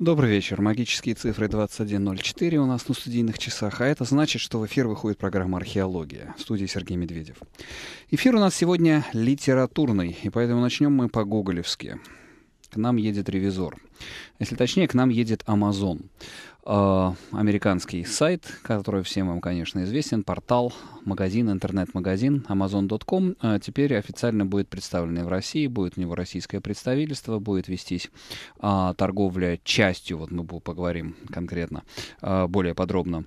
Добрый вечер. Магические цифры 21.04 у нас на студийных часах, а это значит, что в эфир выходит программа «Археология» в студии Сергей Медведев. Эфир у нас сегодня литературный, и поэтому начнем мы по-гоголевски. К нам едет ревизор. Если точнее, к нам едет Амазон. А, американский сайт, который всем вам, конечно, известен, портал, магазин, интернет-магазин Amazon.com а теперь официально будет представлен в России, будет у него российское представительство, будет вестись а, торговля частью, вот мы поговорим конкретно более подробно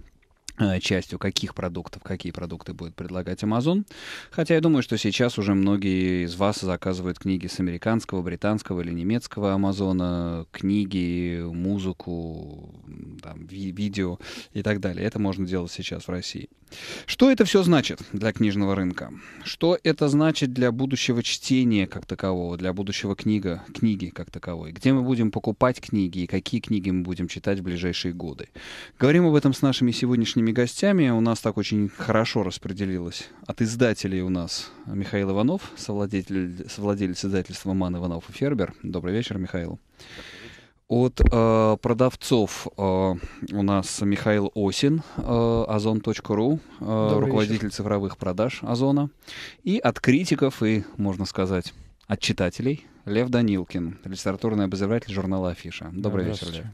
Э, частью, каких продуктов, какие продукты будет предлагать Amazon. Хотя я думаю, что сейчас уже многие из вас заказывают книги с американского, британского или немецкого Амазона, книги, музыку, там, ви видео и так далее. Это можно делать сейчас в России. Что это все значит для книжного рынка? Что это значит для будущего чтения как такового, для будущего книга, книги как таковой? Где мы будем покупать книги и какие книги мы будем читать в ближайшие годы? Говорим об этом с нашими сегодняшними моими гостями. У нас так очень хорошо распределилось. От издателей у нас Михаил Иванов, совладель, совладелец издательства «Ман Иванов и Фербер». Добрый вечер, Михаил. От э, продавцов э, у нас Михаил Осин, э, э, руководитель вечер. цифровых продаж Озона. И от критиков и, можно сказать, от читателей Лев Данилкин, литературный обозреватель журнала «Афиша». Добрый вечер, Лев.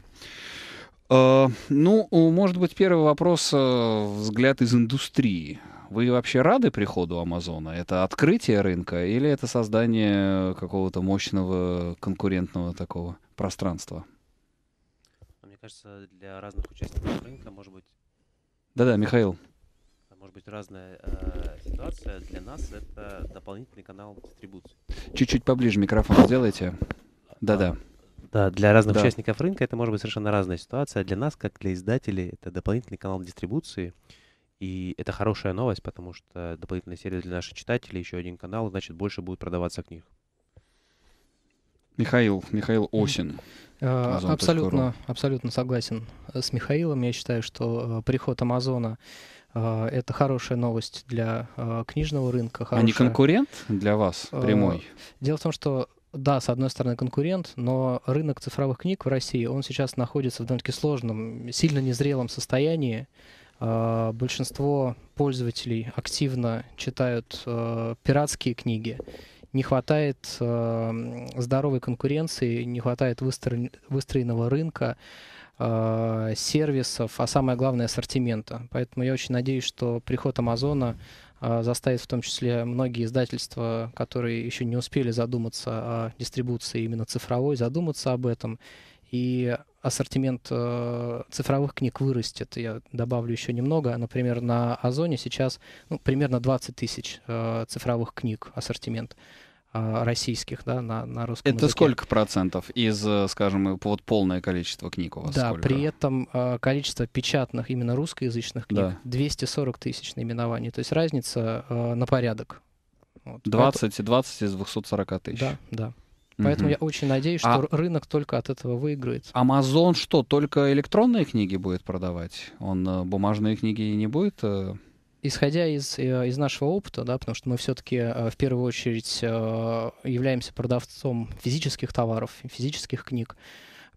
Э, ну, может быть, первый вопрос э, взгляд из индустрии. Вы вообще рады приходу Амазона? Это открытие рынка или это создание какого-то мощного конкурентного такого пространства? А мне кажется, для разных участников рынка может быть... Да-да, Михаил. А может быть разная э, ситуация. Для нас это дополнительный канал дистрибуции. Чуть-чуть поближе микрофон сделайте. Да-да. А, да, для разных да. участников рынка это может быть совершенно разная ситуация. для нас, как для издателей, это дополнительный канал дистрибуции. И это хорошая новость, потому что дополнительный сервис для наших читателей, еще один канал, значит, больше будет продаваться книг. Михаил, Михаил Осин. Э, абсолютно, абсолютно согласен э, с Михаилом. Я считаю, что э, приход Амазона это хорошая новость для книжного рынка. Хорошая. А не конкурент для вас прямой? Дело в том, что да, с одной стороны, конкурент, но рынок цифровых книг в России, он сейчас находится в довольно-таки сложном, сильно незрелом состоянии. А, большинство пользователей активно читают э, пиратские книги. Не хватает э, здоровой конкуренции, не хватает выстроенного рынка э, сервисов, а самое главное ассортимента. Поэтому я очень надеюсь, что приход Амазона а, заставит в том числе многие издательства, которые еще не успели задуматься о дистрибуции именно цифровой, задуматься об этом. И ассортимент э, цифровых книг вырастет. Я добавлю еще немного. Например, на Озоне сейчас ну, примерно 20 тысяч э, цифровых книг ассортимент. А, российских, да, на, на русском Это языке. сколько процентов из, э, скажем, э, вот полное количество книг у вас? Да, сколько? при этом а, количество печатных именно русскоязычных книг да. 240 тысяч наименований, то есть разница а, на порядок. Вот. 20, 20 из 240 тысяч. Да, да. Поэтому угу. я очень надеюсь, что а... рынок только от этого выиграет. Амазон что, только электронные книги будет продавать? Он э, бумажные книги не будет исходя из, э, из нашего опыта, да, потому что мы все-таки э, в первую очередь э, являемся продавцом физических товаров, физических книг,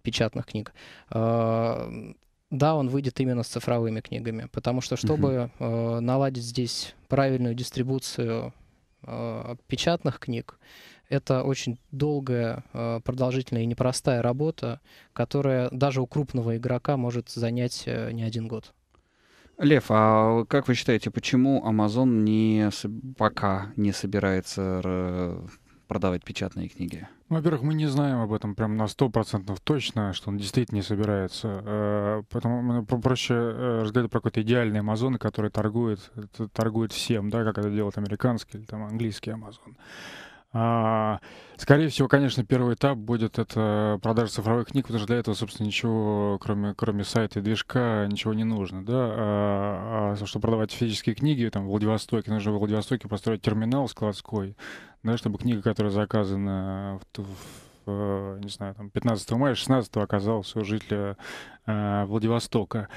печатных книг, да, он выйдет именно с цифровыми книгами, потому что чтобы угу. наладить здесь правильную дистрибуцию печатных книг, это очень долгая, продолжительная и непростая работа, которая даже у крупного игрока может занять не один год. Лев, а как вы считаете, почему Amazon не, пока не собирается продавать печатные книги? Во-первых, мы не знаем об этом прям на сто процентов точно, что он действительно не собирается. Э, поэтому ну, проще э, разговаривать про какой-то идеальный Amazon, который торгует, э, торгует всем, да, как это делают американский или там английский Amazon. А, скорее всего, конечно, первый этап будет это продажа цифровых книг, потому что для этого, собственно, ничего, кроме, кроме сайта и движка, ничего не нужно, да. А, а чтобы продавать физические книги, там, в Владивостоке, нужно в Владивостоке построить терминал складской, да, чтобы книга, которая заказана в, в э, не знаю, там, 15 мая, 16 оказалась у жителя э, Владивостока.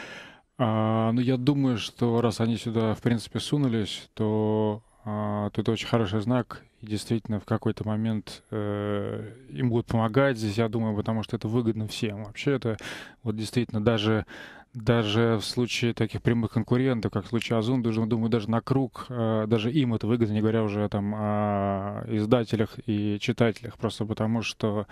А, ну, я думаю, что раз они сюда, в принципе, сунулись, то, а, то это очень хороший знак, и действительно в какой-то момент э, им будут помогать здесь, я думаю, потому что это выгодно всем. Вообще это вот действительно даже даже в случае таких прямых конкурентов, как в случае Озон, думаю, даже на круг, э, даже им это выгодно, не говоря уже там о издателях и читателях, просто потому что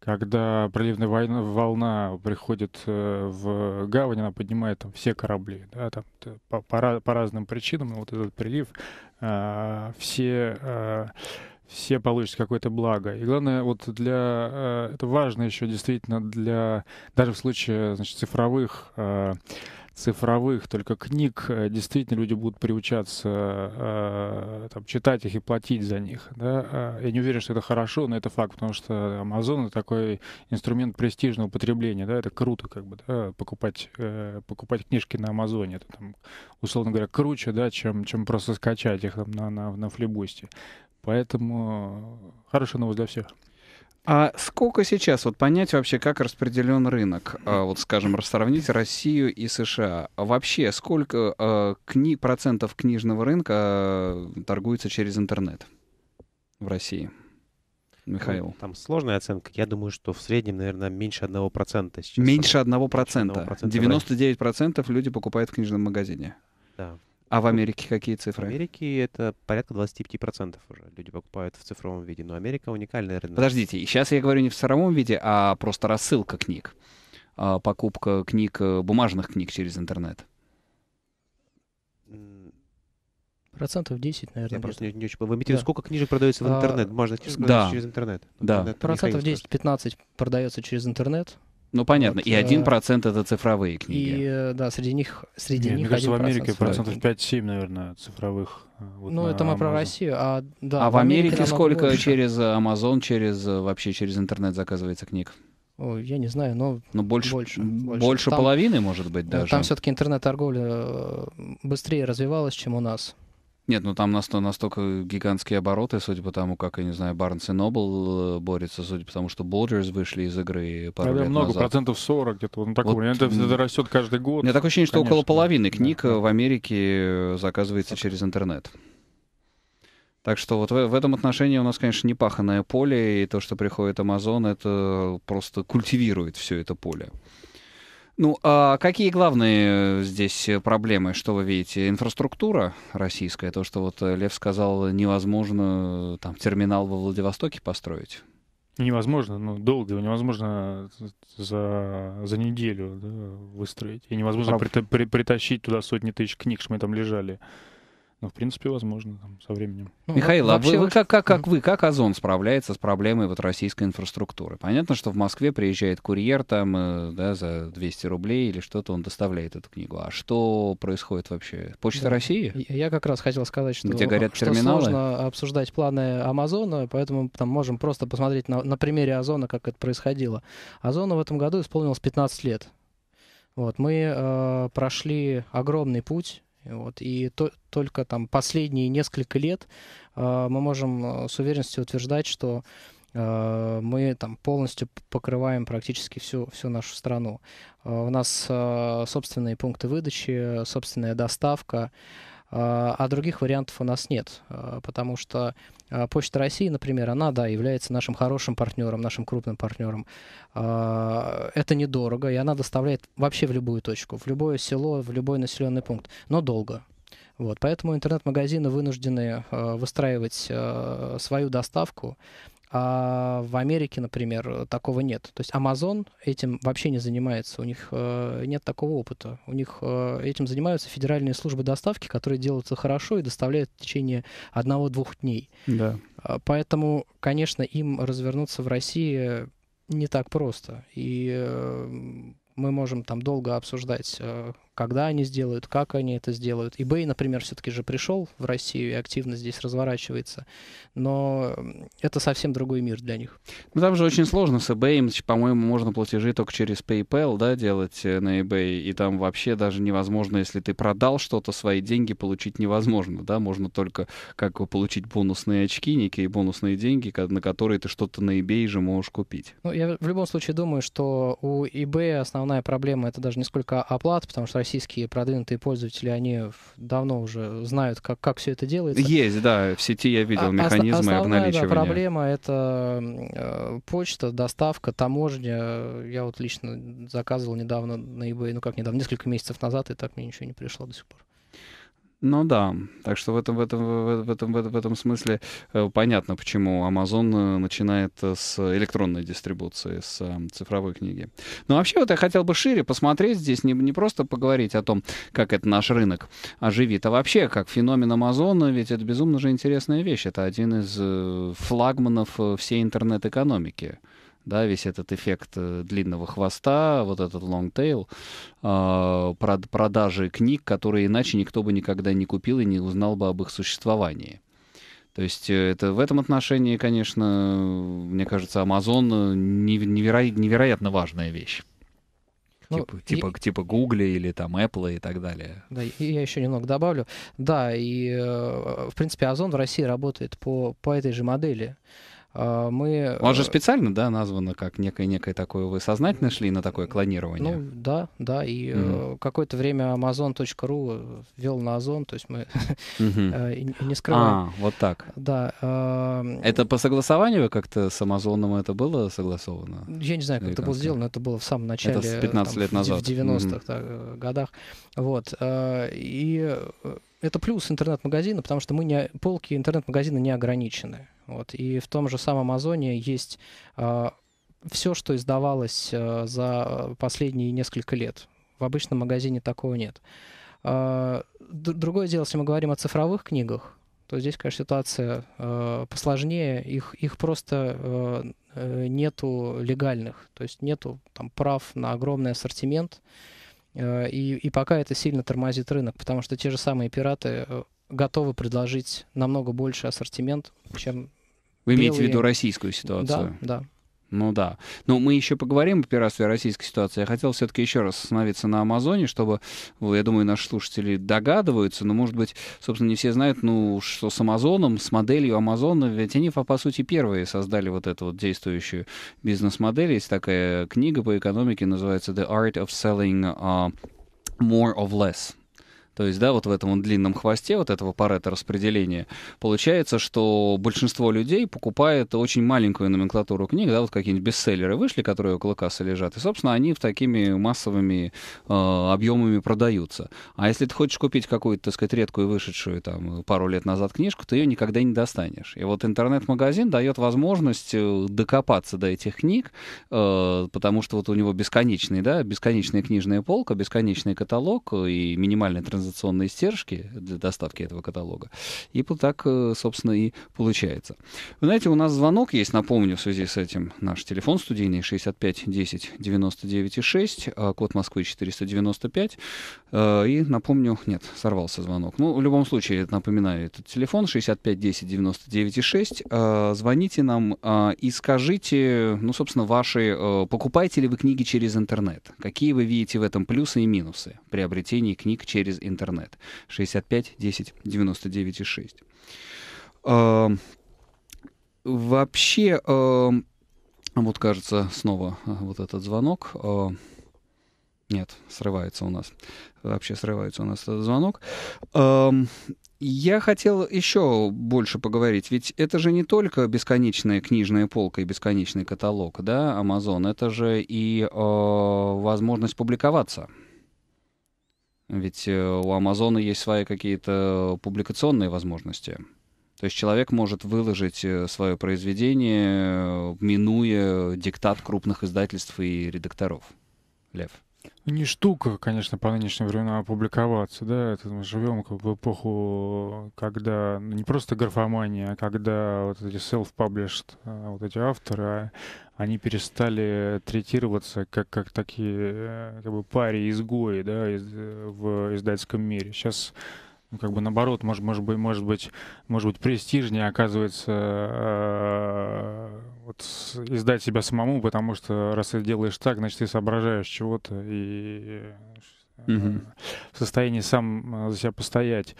когда приливная война, волна приходит э, в гавань, она поднимает там все корабли, да, там по, по, по разным причинам, но вот этот прилив, э, все все получат какое-то благо. И главное, вот для... Э, это важно еще действительно для... Даже в случае, значит, цифровых э, цифровых только книг э, действительно люди будут приучаться там, читать их и платить за них. Да? А, я не уверен, что это хорошо, но это факт, потому что Amazon это такой инструмент престижного потребления, да, это круто, как бы, да? покупать, покупать книжки на Амазоне, это там, условно говоря, круче, да, чем, чем просто скачать их там, на, на, на флибусте. Поэтому э, хорошая новость для всех. А сколько сейчас, вот понять вообще, как распределен рынок, э, вот скажем, сравнить Россию и США, вообще сколько э, кни процентов книжного рынка торгуется через интернет в России? Ну, Михаил. Ну, там сложная оценка. Я думаю, что в среднем, наверное, меньше 1% сейчас. Меньше 1%. 1%. 99% люди покупают в книжном магазине. Да. А в Америке какие цифры? В Америке это порядка 25% уже люди покупают в цифровом виде. Но Америка уникальная. рынок. Подождите, сейчас я говорю не в цифровом виде, а просто рассылка книг. А, покупка книг, э, бумажных книг через интернет. Процентов 10, наверное. Я просто не, не очень... Вы имеете да. сколько книжек продается в а, интернет? А, Можно через, да. через интернет? Да. Процентов 10-15 продается через интернет. Ну, понятно. Вот, и один э, процент это цифровые книги. И, э, да, среди них, среди Нет, ну, них кажется, 1% в Америке процентов 5-7, наверное, цифровых. Э, вот ну, это мы Amazon. про Россию. А, да, а в Америке, Америке сколько больше. через Amazon, через вообще через интернет заказывается книг? Ой, я не знаю, но ну, больше, больше, больше. больше там, половины, может быть, даже. Там все-таки интернет-торговля быстрее развивалась, чем у нас. Нет, ну там настолько гигантские обороты, судя по тому, как, я не знаю, Барнс и Нобл э, борется, судя по тому, что Болджерс вышли из игры пару Наверное, лет много, назад. процентов 40 где-то, ну, вот, это, это растет каждый год. У меня такое ощущение, что Конечно, около половины да, книг да. Э, в Америке э, заказывается так. через интернет. Так что вот в, в этом отношении у нас, конечно, не паханное поле, и то, что приходит Amazon, это просто культивирует все это поле. Ну, а какие главные э, здесь э, проблемы, что вы видите? Инфраструктура российская, то, что вот э, Лев сказал, невозможно там терминал во Владивостоке построить? Невозможно, ну, долго, невозможно за, за неделю да, выстроить. И невозможно Прав... при, при, притащить туда сотни тысяч книг, что мы там лежали. Ну, в принципе, возможно, там, со временем. Ну, Михаил, а вообще... вы, как, как, как вы, как Озон справляется с проблемой вот российской инфраструктуры? Понятно, что в Москве приезжает курьер там, э, да, за 200 рублей или что-то, он доставляет эту книгу. А что происходит вообще? Почта да. Э, России? Я как раз хотел сказать, что, Где горят что сложно обсуждать планы Амазона, поэтому там можем просто посмотреть на, на примере Озона, как это происходило. Озону в этом году исполнилось 15 лет. Вот, мы э, прошли огромный путь вот. И то, только там последние несколько лет э, мы можем э, с уверенностью утверждать, что э, мы там полностью покрываем практически всю, всю нашу страну. Э, у нас э, собственные пункты выдачи, собственная доставка, а, а других вариантов у нас нет, а, потому что а, Почта России, например, она, да, является нашим хорошим партнером, нашим крупным партнером. Это недорого, и она доставляет вообще в любую точку, в любое село, в любой населенный пункт, но долго. Вот, поэтому интернет-магазины вынуждены э, выстраивать э, свою доставку а в Америке, например, такого нет. То есть Amazon этим вообще не занимается, у них э, нет такого опыта. У них э, этим занимаются федеральные службы доставки, которые делаются хорошо и доставляют в течение одного-двух дней. Да. А, поэтому, конечно, им развернуться в России не так просто. И э, мы можем там долго обсуждать когда они сделают, как они это сделают. eBay, например, все-таки же пришел в Россию и активно здесь разворачивается, но это совсем другой мир для них. Ну, там же очень сложно с eBay, по-моему, можно платежи только через PayPal, да, делать э, на eBay, и там вообще даже невозможно, если ты продал что-то, свои деньги получить невозможно, да, можно только как получить бонусные очки, некие бонусные деньги, на которые ты что-то на eBay же можешь купить. Ну, я в любом случае думаю, что у eBay основная проблема это даже не сколько оплат, потому что российские продвинутые пользователи, они давно уже знают, как, как все это делается. Есть, да, в сети я видел а, а механизмы основная, обналичивания. Да, проблема — это э, почта, доставка, таможня. Я вот лично заказывал недавно на eBay, ну как недавно, несколько месяцев назад, и так мне ничего не пришло до сих пор. Ну да, так что в этом, в этом, в этом, в этом, в этом смысле э, понятно, почему Amazon э, начинает э, с электронной дистрибуции, с цифровой книги. Но ну, вообще вот я хотел бы шире посмотреть здесь, не, не просто поговорить о том, как это наш рынок оживит, а вообще как феномен Amazon, ведь это безумно же интересная вещь. Это один из флагманов всей интернет-экономики да, весь этот эффект э, длинного хвоста, вот этот long tail, э, продажи книг, которые иначе никто бы никогда не купил и не узнал бы об их существовании. То есть э, это в этом отношении, конечно, мне кажется, Amazon э, неверо... невероятно важная вещь. Ну, типа, типа, и... типа Google типа или там Apple и так далее. Да, и я еще немного добавлю. Да, и в принципе Озон в России работает по, по этой же модели. А, мы... Он же э, специально, да, названо как некое-некое такое, вы сознательно шли на такое клонирование? Ну, да, да, и mm какое-то время Amazon.ru вел на Озон, то есть мы mm не скрываем. А, вот так. Да. Это по согласованию как-то с Амазоном это было согласовано? Я не знаю, как это было сделано, это было в самом начале. Это 15 там, лет назад. В 90-х mm годах. Вот. И это плюс интернет-магазина, потому что мы не, полки интернет-магазина не ограничены. Вот. И в том же самом Амазоне есть э, а, все, что издавалось э, за последние несколько лет. В обычном магазине такого нет. Э, другое дело, если мы говорим о цифровых книгах, то здесь, конечно, ситуация э, посложнее. Их, их просто э, нету легальных, то есть нету там, прав на огромный ассортимент. Э, и, и пока это сильно тормозит рынок, потому что те же самые пираты э, готовы предложить намного больше ассортимент, чем... Вы белые... имеете в виду российскую ситуацию? Да, да. Ну да. Но мы еще поговорим о пиратстве российской ситуации. Я хотел все-таки еще раз остановиться на Амазоне, чтобы, я думаю, наши слушатели догадываются, но, может быть, собственно, не все знают, ну, что с Амазоном, с моделью Амазона, ведь они, по сути, первые создали вот эту вот действующую бизнес-модель. Есть такая книга по экономике, называется «The Art of Selling uh, More of Less» То есть, да, вот в этом длинном хвосте вот этого парета распределения получается, что большинство людей покупает очень маленькую номенклатуру книг, да, вот какие-нибудь бестселлеры вышли, которые около кассы лежат, и, собственно, они в такими массовыми э, объемами продаются. А если ты хочешь купить какую-то, так сказать, редкую вышедшую там пару лет назад книжку, ты ее никогда не достанешь. И вот интернет-магазин дает возможность э, докопаться до этих книг, э, потому что вот у него бесконечный, да, бесконечная книжная полка, бесконечный каталог э, и минимальная транзакция организационные стержки для доставки этого каталога. И вот так, э, собственно, и получается. Вы знаете, у нас звонок есть, напомню, в связи с этим наш телефон студийный 65 10 99 6, код Москвы 495. Э, и напомню, нет, сорвался звонок. Ну, в любом случае, напоминаю, этот телефон 65 10 99 6. Звоните нам э, и скажите, ну, собственно, ваши, покупаете ли вы книги через интернет? Какие вы видите в этом плюсы и минусы приобретения книг через интернет? интернет. 65 10 99 6. Э, вообще, э, вот кажется, снова а, вот этот звонок. Э, нет, срывается у нас. Вообще срывается у нас этот звонок. Эм, я хотел еще больше поговорить, ведь это же не только бесконечная книжная полка и бесконечный каталог, да, Amazon, это же и э, возможность публиковаться ведь э, у Амазона есть свои какие-то публикационные возможности. То есть человек может выложить э, свое произведение, э, минуя диктат крупных издательств и редакторов. Лев. Не штука, конечно, по нынешним временам опубликоваться, да, это мы живем как в эпоху, когда не просто графомания, а когда вот эти self-published, вот эти авторы, а они перестали третироваться как, как такие э, как бы пари-изгои да, из, э, в издательском мире. Сейчас ну, как бы наоборот, может, может быть, может быть, может быть, престижнее оказывается э, вот издать себя самому, потому что раз ты делаешь так, значит ты соображаешь чего-то и угу. в состоянии сам за себя постоять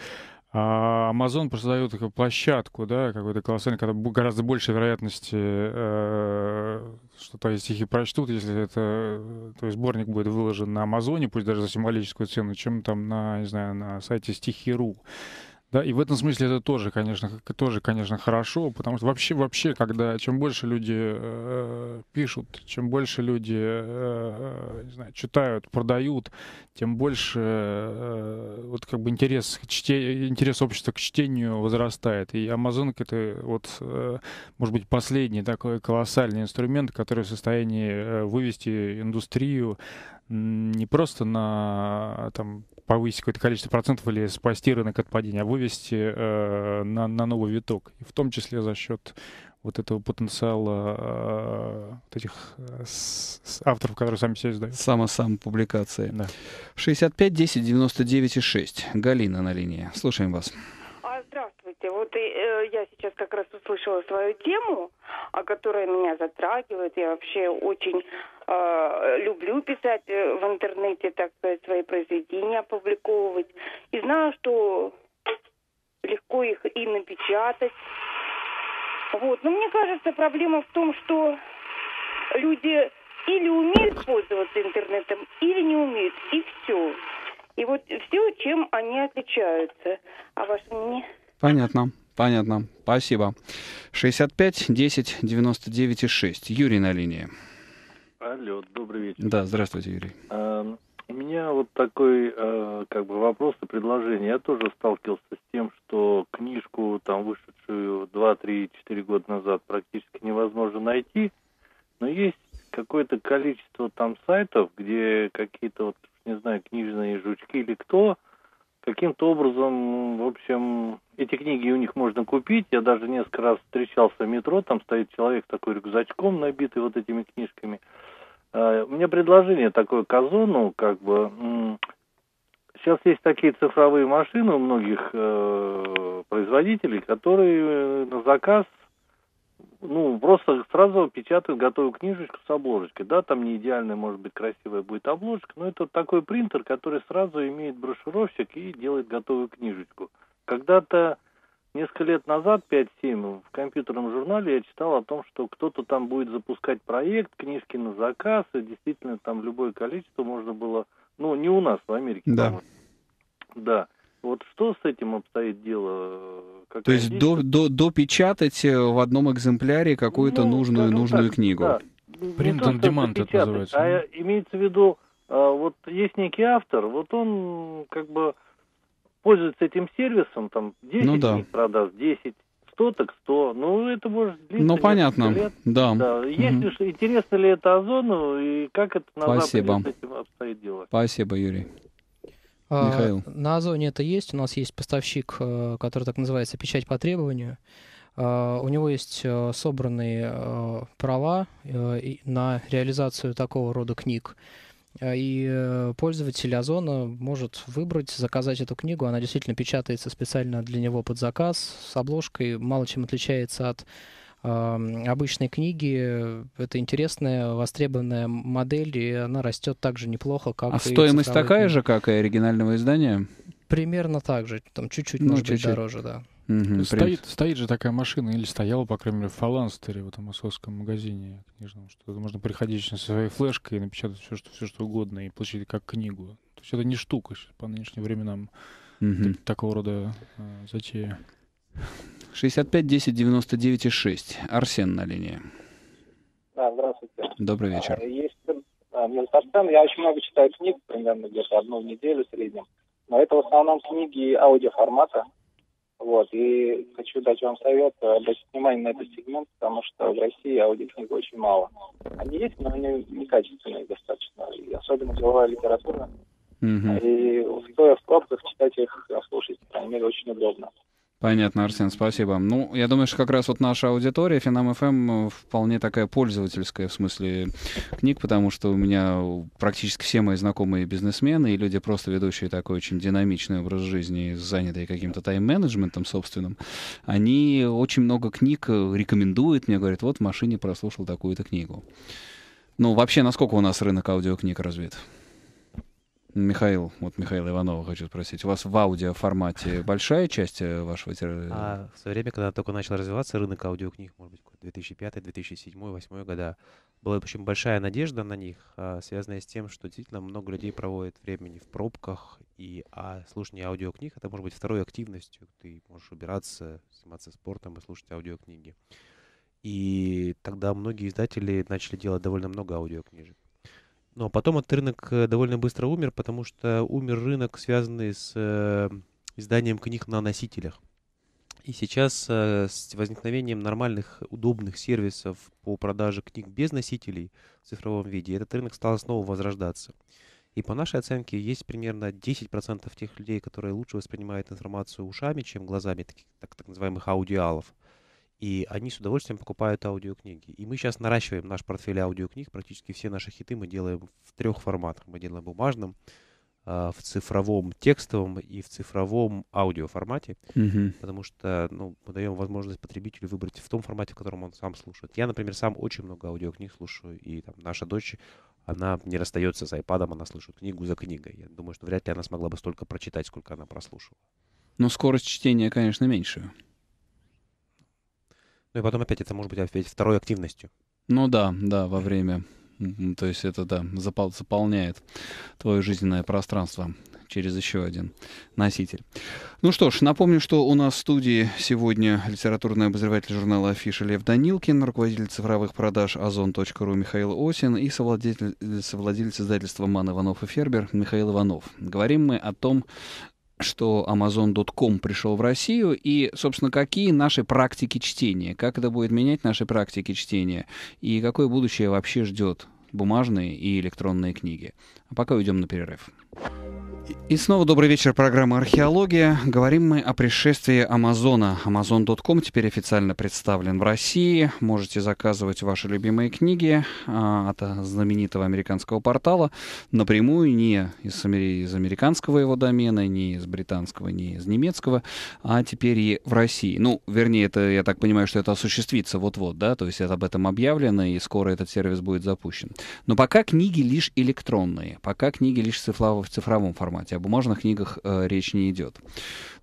а Amazon создает такую площадку, да, какой-то колоссальный, когда гораздо больше вероятности, что твои стихи прочтут, если это э, то есть сборник будет выложен на Амазоне, пусть даже за символическую цену, чем там на, не знаю, на сайте стихи.ру. Да, и в этом смысле это тоже, конечно, тоже, конечно, хорошо, потому что вообще, вообще, когда чем больше люди э, пишут, чем больше люди, э, не знаю, читают, продают, тем больше э, вот как бы интерес к чте, интерес общества к чтению возрастает. И амазонка это вот, э, может быть, последний такой колоссальный инструмент, который в состоянии э, вывести индустрию не просто на там повысить какое-то количество процентов или спасти рынок от падения, а вывести э, на, на новый виток. И в том числе за счет вот этого потенциала э, вот этих э, с, авторов, которые сами себе издают. Само-самопубликации. Да. 65 10 99 и 6. Галина на линии. Слушаем вас. А, здравствуйте. Вот э, я сейчас как раз услышала свою тему, о которой меня затрагивает. Я вообще очень э, люблю писать э, в интернете, так сказать, свои произведения опубликовывать. И знаю, что легко их и напечатать. Вот. Но мне кажется, проблема в том, что люди или умеют пользоваться интернетом, или не умеют. И все. И вот все, чем они отличаются. А ваше мнение? Понятно. Понятно. Спасибо. 65 10 99 6. Юрий на линии. Алло, добрый вечер. Да, здравствуйте, Юрий. А, у меня вот такой а, как бы вопрос и предложение. Я тоже сталкивался с тем, что книжку, там, вышедшую 2-3-4 года назад, практически невозможно найти. Но есть какое-то количество там сайтов, где какие-то, вот, не знаю, книжные жучки или кто, каким-то образом, в общем, эти книги у них можно купить. Я даже несколько раз встречался в метро, там стоит человек такой рюкзачком набитый вот этими книжками. Э, мне предложение такое казону, как бы... Сейчас есть такие цифровые машины у многих э, производителей, которые э, на заказ, ну, просто сразу печатают готовую книжечку с обложечкой. Да, там не идеальная, может быть, красивая будет обложка, но это такой принтер, который сразу имеет брошюровщик и делает готовую книжечку. Когда-то Несколько лет назад, 5-7, в компьютерном журнале я читал о том, что кто-то там будет запускать проект, книжки на заказ, и действительно там любое количество можно было, ну, не у нас, в Америке. Да. Да. Вот что с этим обстоит дело? Какая То есть, есть до, до, допечатать э, в одном экземпляре какую-то ну, нужную, нужную так, книгу. Да. Print on demand это называется. А ну. имеется в виду, а, вот есть некий автор, вот он как бы пользуется этим сервисом, там 10 ну, да. продаст, 10, 100 так 100. Ну, это может длиться Ну, понятно, лет. да. да. Если угу. интересно ли это Озону и как это на Спасибо. Западе с этим обстоит дело. Спасибо, Юрий. А, Михаил. На Озоне это есть. У нас есть поставщик, э, который так называется «Печать по требованию». Uh, у него есть uh, собранные uh, права на реализацию такого рода книг. А, и э, пользователь Озона может выбрать, заказать эту книгу. Она действительно печатается специально для него под заказ с обложкой, мало чем отличается от э, обычной книги. Это интересная, востребованная модель, и она растет так же неплохо, как А стоимость такая книги. же, как и оригинального издания? Примерно так же, там чуть-чуть, ну, может чуть-чуть. быть, дороже, да. Угу, стоит, принц. стоит же такая машина, или стояла, по крайней мере, в Фаланстере, в этом московском магазине книжном, что можно приходить со своей флешкой и напечатать все, что, все, что угодно, и получить как книгу. То есть это не штука по нынешним временам угу. так, такого рода э, затея. 65 10 99 и 6. Арсен на линии. Да, здравствуйте. Добрый вечер. А, есть а, Я очень много читаю книг, примерно где-то одну в неделю в среднем. Но это в основном книги аудиоформата. Вот, и хочу дать вам совет обратить внимание на этот сегмент, потому что в России аудиокниг очень мало. Они есть, но они некачественные достаточно, и особенно деловая литература. Mm-hmm. И стоя в пробках, читать их, а слушать, по крайней мере, очень удобно. Понятно, Арсен, спасибо. Ну, я думаю, что как раз вот наша аудитория Финам ФМ э, вполне такая пользовательская в смысле книг, потому что у меня практически все мои знакомые бизнесмены и люди, просто ведущие такой очень динамичный образ жизни, занятые каким-то тайм-менеджментом собственным, они очень много книг э, рекомендуют мне, говорят, вот в машине прослушал такую-то книгу. Ну, вообще, насколько у нас рынок аудиокниг развит? Михаил, вот Михаил Иванова хочу спросить. У вас в аудиоформате большая часть э, вашего... Э, а в свое время, когда только начал развиваться рынок аудиокниг, может быть, 2005, 2007, 2008 года, была очень большая надежда на них, а, связанная с тем, что действительно много людей проводят времени в пробках, и а слушание аудиокниг — это может быть второй активностью. Ты можешь убираться, заниматься спортом и слушать аудиокниги. И тогда многие издатели начали делать довольно много аудиокнижек. Но потом этот рынок э, довольно быстро умер, потому что умер рынок, связанный с э, изданием книг на носителях. И сейчас э, с возникновением нормальных, удобных сервисов по продаже книг без носителей в цифровом виде, этот рынок стал снова возрождаться. И по нашей оценке есть примерно 10% тех людей, которые лучше воспринимают информацию ушами, чем глазами, таких, так, так называемых аудиалов и они с удовольствием покупают аудиокниги. И мы сейчас наращиваем наш портфель аудиокниг. Практически все наши хиты мы делаем в трех форматах. Мы делаем бумажном, а, в цифровом текстовом и в цифровом аудиоформате, угу. потому что ну, мы даем возможность потребителю выбрать в том формате, в котором он сам слушает. Я, например, сам очень много аудиокниг слушаю, и там наша дочь, она не расстается с айпадом, она слушает книгу за книгой. Я думаю, что вряд ли она смогла бы столько прочитать, сколько она прослушала. Но скорость чтения, конечно, меньше. Ну и потом опять это может быть опять второй активностью. Ну да, да, во время. М-м, то есть это, да, запол заполняет твое жизненное пространство через еще один носитель. Ну что ж, напомню, что у нас в студии сегодня литературный обозреватель журнала «Афиша» Лев Данилкин, руководитель цифровых продаж «Озон.ру» Михаил Осин и совладель совладелец издательства «Ман Иванов и Фербер» Михаил Иванов. Говорим мы о том, что Amazon.com пришел в Россию, и, собственно, какие наши практики чтения, как это будет менять наши практики чтения, и какое будущее вообще ждет бумажные и электронные книги. А пока уйдем на перерыв. И снова добрый вечер, программа «Археология». Говорим мы о пришествии Амазона. Amazon.com теперь официально представлен в России. Можете заказывать ваши любимые книги а, от знаменитого американского портала напрямую, не из, из американского его домена, не из британского, не из немецкого, а теперь и в России. Ну, вернее, это, я так понимаю, что это осуществится вот-вот, да, то есть это об этом объявлено, и скоро этот сервис будет запущен. Но пока книги лишь электронные, пока книги лишь в цифровом формате формате. О бумажных книгах э, речь не идет.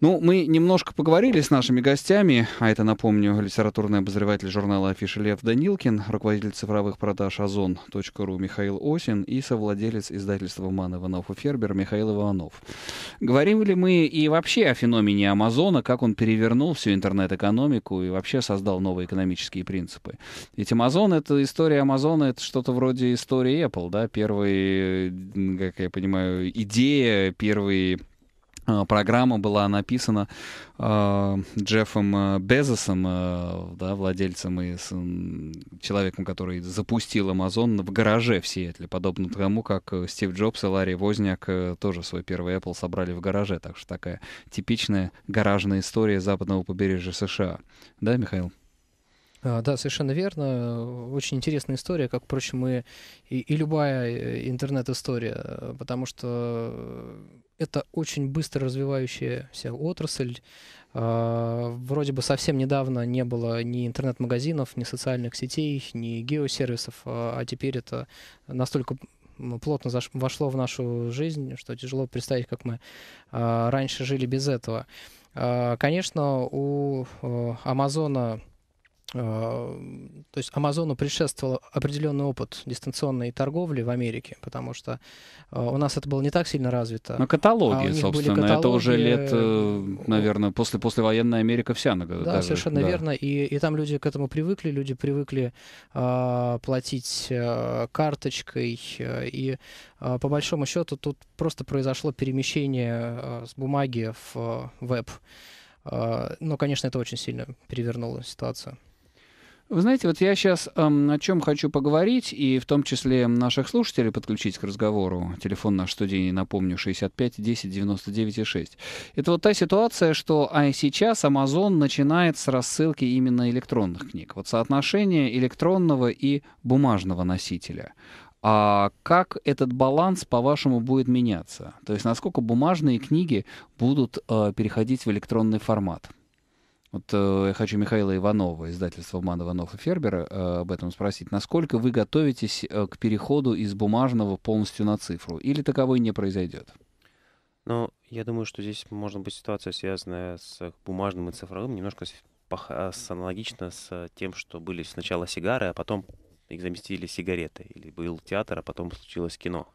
Ну, мы немножко поговорили с нашими гостями, а это, напомню, литературный обозреватель журнала «Афиша» Лев Данилкин, руководитель цифровых продаж «Озон.ру» Михаил Осин и совладелец издательства «Ман Иванов и Фербер» Михаил Иванов. Говорим ли мы и вообще о феномене Амазона, как он перевернул всю интернет-экономику и вообще создал новые экономические принципы? Ведь Амазон — это история Амазона, это что-то вроде истории Apple, да, первый, как я понимаю, идея где а, программа была написана э, Джеффом а, Безосом, э, да, владельцем и с, человеком, который запустил Amazon в гараже в Сиэтле, подобно тому, как э, Стив Джобс и Ларри Возняк э, тоже свой первый Apple собрали в гараже. Так что такая типичная гаражная история западного побережья США. Да, Михаил? А, да, совершенно верно. Очень интересная история, как, впрочем, и, и, любая э, интернет-история, потому что это очень быстро развивающаяся отрасль. А, вроде бы совсем недавно не было ни интернет-магазинов, ни социальных сетей, ни геосервисов, а, а теперь это настолько плотно заш... вошло в нашу жизнь, что тяжело представить, как мы раньше жили без этого. Конечно, у э, Амазона Эм, то есть Амазону предшествовал определенный опыт дистанционной торговли в Америке, потому что э, у нас это было не так сильно развито. На ну, каталоге, а собственно, каталоги... это уже лет, э, э, наверное, после послевоенная Америка вся. на. Да, даже, совершенно да. верно, и, и там люди к этому привыкли, люди привыкли э, платить э, карточкой, э, и э, по большому счету тут просто произошло перемещение э, с бумаги в э, веб. Э, но, конечно, это очень сильно перевернуло ситуацию. Вы знаете, вот я сейчас эм, о чем хочу поговорить, и в том числе наших слушателей подключить к разговору. Телефон наш студийный, напомню, 65 10 99 6. Это вот та ситуация, что а сейчас Amazon начинает с рассылки именно электронных книг. Вот соотношение электронного и бумажного носителя. А как этот баланс, по-вашему, будет меняться? То есть насколько бумажные книги будут э, переходить в электронный формат? Вот э, я хочу Михаила Иванова, издательства «Ман Иванов и Фербера», э, об этом спросить. Насколько вы готовитесь э, к переходу из бумажного полностью на цифру? Или таковой не произойдет? Ну, я думаю, что здесь может быть ситуация, связанная с э, бумажным и цифровым, немножко с, а, с, аналогично с э, тем, что были сначала сигары, а потом их заместили сигареты. Или был театр, а потом случилось кино.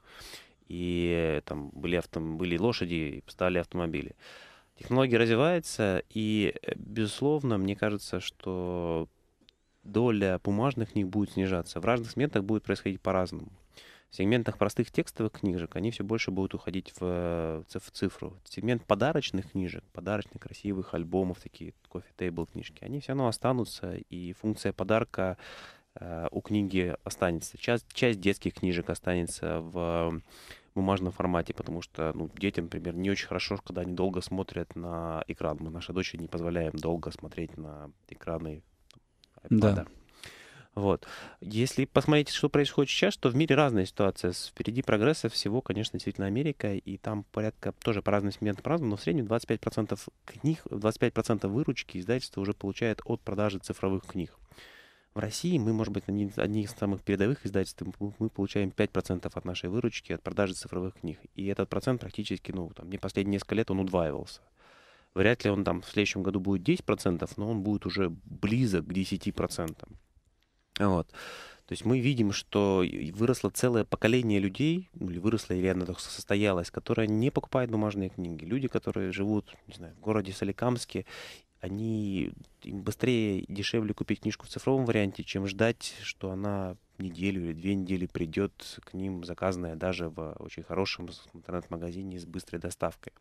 И э, там были, авто, были лошади, стали автомобили. Технология развивается, и, э, безусловно, мне кажется, что доля бумажных книг будет снижаться. В разных сегментах будет происходить по-разному. В сегментах простых текстовых книжек они все больше будут уходить в, э, в цифру. Сегмент подарочных книжек, подарочных красивых альбомов, такие кофе-тейбл книжки, они все равно останутся, и функция подарка э, у книги останется. Часть, часть детских книжек останется в бумажном формате, потому что ну, детям, например, не очень хорошо, когда они долго смотрят на экран. Мы нашей дочери не позволяем долго смотреть на экраны iPad. Да. Вот. Если посмотреть, что происходит сейчас, то в мире разная ситуация. Впереди прогресса всего, конечно, действительно Америка, и там порядка тоже по разным сегментам по-разному, но в среднем 25% книг, 25% выручки издательства уже получает от продажи цифровых книг. В России мы, может быть, одни, из самых передовых издательств. Мы получаем 5% от нашей выручки от продажи цифровых книг. И этот процент практически, ну, там, не последние несколько лет он удваивался. Вряд ли он там в следующем году будет 10%, но он будет уже близок к 10%. Вот. То есть мы видим, что выросло целое поколение людей, ну, или выросло, или оно только состоялось, которое не покупает бумажные книги. Люди, которые живут, не знаю, в городе Соликамске они им быстрее и дешевле купить книжку в цифровом варианте, чем ждать, что она неделю или две недели придет к ним заказанная даже в очень хорошем интернет-магазине с быстрой доставкой.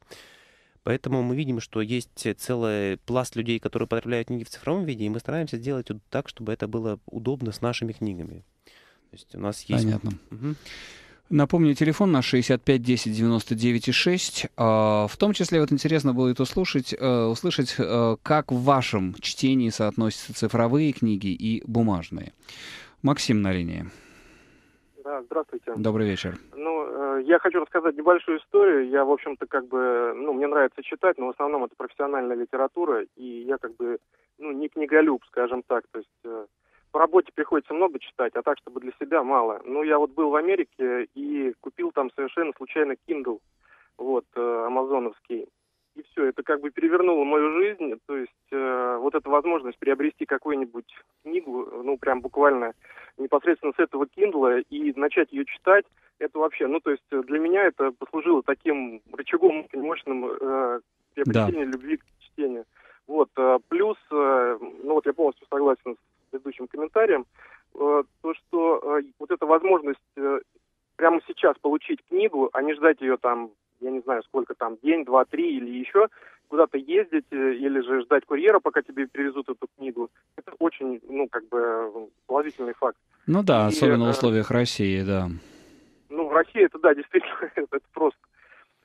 Поэтому мы видим, что есть целый пласт людей, которые потребляют книги в цифровом виде, и мы стараемся сделать так, чтобы это было удобно с нашими книгами. То есть у нас есть... Понятно. Угу. Напомню, телефон наш 65 10 99 6. В том числе вот интересно будет э, услышать, услышать, э, как в вашем чтении соотносятся цифровые книги и бумажные. Максим на линии. Да, здравствуйте. Добрый вечер. Ну, э, я хочу рассказать небольшую историю. Я, в общем-то, как бы, ну, мне нравится читать, но в основном это профессиональная литература, и я как бы, ну, не книголюб, скажем так. То есть по работе приходится много читать, а так, чтобы для себя мало. Ну я вот был в Америке и купил там совершенно случайно Kindle, вот, э, амазоновский. И все, это как бы перевернуло мою жизнь. То есть э, вот эта возможность приобрести какую-нибудь книгу, ну, прям буквально непосредственно с этого Kindle и начать ее читать, это вообще, ну, то есть э, для меня это послужило таким рычагом мощным э, приобретения да. любви к чтению. Вот, э, плюс, э, ну вот я полностью согласен с предыдущим комментариям, э, то, что э, вот эта возможность э, прямо сейчас получить книгу, а не ждать ее там, я не знаю, сколько там, день, два, три или еще, куда-то ездить или же ждать курьера, пока тебе привезут эту книгу, это очень, ну, как бы положительный факт. Ну да, и, особенно в условиях России, да. Ну, в России это, да, действительно, это просто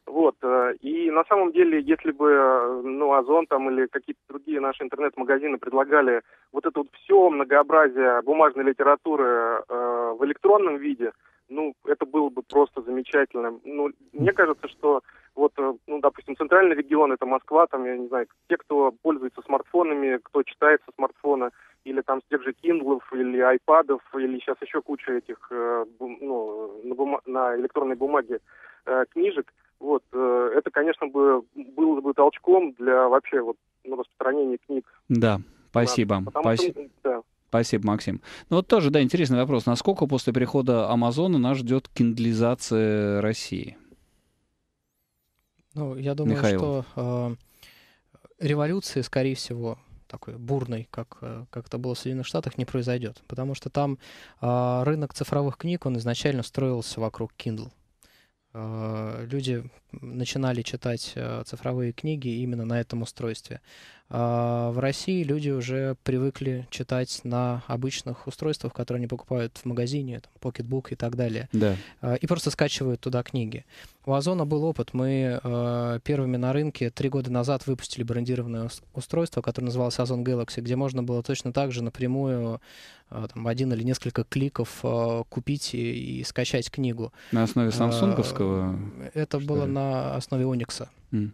вот. Э, и на самом деле, если бы э, ну, Озон там или какие-то другие наши интернет-магазины предлагали вот это вот все многообразие бумажной литературы э, в электронном виде, ну, это было бы просто замечательно. Ну, мне кажется, что вот, э, ну, допустим, центральный регион, это Москва, там, я не знаю, те, кто пользуется смартфонами, кто читает со смартфона, или там с тех же Kindle, или айпадов, или сейчас еще куча этих, э, ну, на, бума- на электронной бумаге э, книжек, вот, э, это, конечно, бы было бы толчком для вообще вот, ну, распространения книг. Да, спасибо. Да, спасибо. Что, да. Спасибо, Максим. Ну вот тоже, да, интересный вопрос. Насколько после прихода Амазона нас ждет киндлизация России? Ну, я думаю, Михаил. что э, революции, скорее всего, такой бурной, как, э, как это было в Соединенных Штатах, не произойдет. Потому что там э, рынок цифровых книг, он изначально строился вокруг Kindle. Э, люди начинали читать э, цифровые книги именно на этом устройстве. А, в России люди уже привыкли читать на обычных устройствах, которые они покупают в магазине, там, Pocketbook и так далее. Да. А, и просто скачивают туда книги. У Озона был опыт. Мы а, первыми на рынке три года назад выпустили брендированное устройство, которое называлось Озон Galaxy, где можно было точно так же напрямую там, один или несколько кликов купить и, и скачать книгу. На основе самсунговского? это было ли? на основе Оникса. Mm.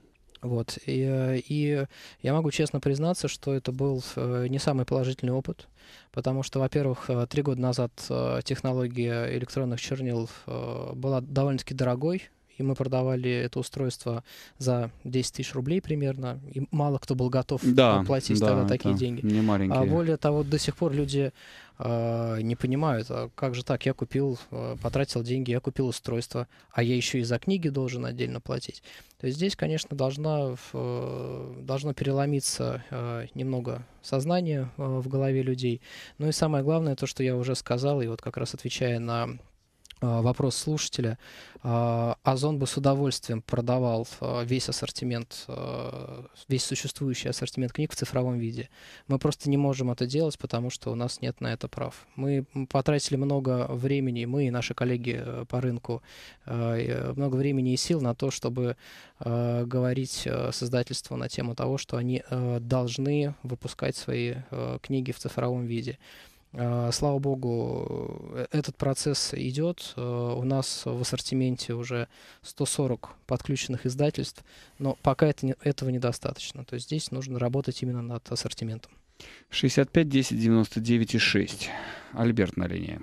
Вот. И, э, и я могу честно признаться, что это был э, не самый положительный опыт, потому что, во-первых, э, три года назад технология электронных чернил была довольно-таки дорогой, и мы продавали это устройство за 10 тысяч рублей примерно, и мало кто был готов да, платить да, тогда такие деньги. Не а маленькие. А более того, до сих пор люди э, не понимают, а как же так, я купил, э, потратил деньги, я купил устройство, а я еще и за книги должен отдельно платить. То есть здесь, конечно, должна, э, должно переломиться э, немного сознание э, в голове людей. Ну и самое главное, то, что я уже сказал, и вот как раз отвечая на а, вопрос слушателя. А, Озон бы с удовольствием продавал а, весь ассортимент, весь существующий ассортимент книг в цифровом виде. Мы просто не можем это делать, потому что у нас нет на это прав. Мы потратили много времени, мы и наши коллеги э, по рынку, э, много времени и сил на то, чтобы говорить э, создательству на тему того, что они должны выпускать свои книги в цифровом виде. А, слава богу, э, этот процесс идет. Э, у нас в ассортименте уже 140 подключенных издательств, но пока это, этого недостаточно. То есть здесь нужно работать именно над ассортиментом. 65 10 99 и 6. Альберт на линии.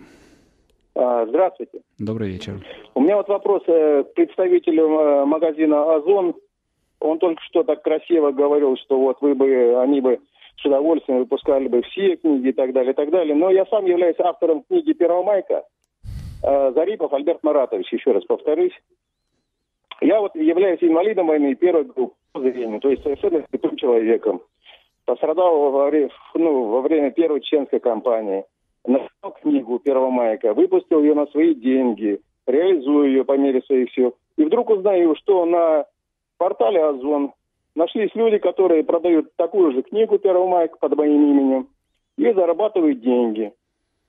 А, здравствуйте. Добрый вечер. У меня вот вопрос к э, представителю магазина «Озон». Он только что так красиво говорил, что вот вы бы, они бы с удовольствием выпускали бы все книги и так далее, и так далее. Но я сам являюсь автором книги Первого «Первомайка». Э, Зарипов Альберт Маратович, еще раз повторюсь. Я вот являюсь инвалидом войны первой группы зрения, то есть совершенно слепым человеком. Пострадал во время, ну, во время первой чеченской кампании. Написал книгу Первого Майка, выпустил ее на свои деньги, реализую ее по мере своих сил. И вдруг узнаю, что на портале «Озон» Нашлись люди, которые продают такую же книгу 1 мая под моим именем и зарабатывают деньги.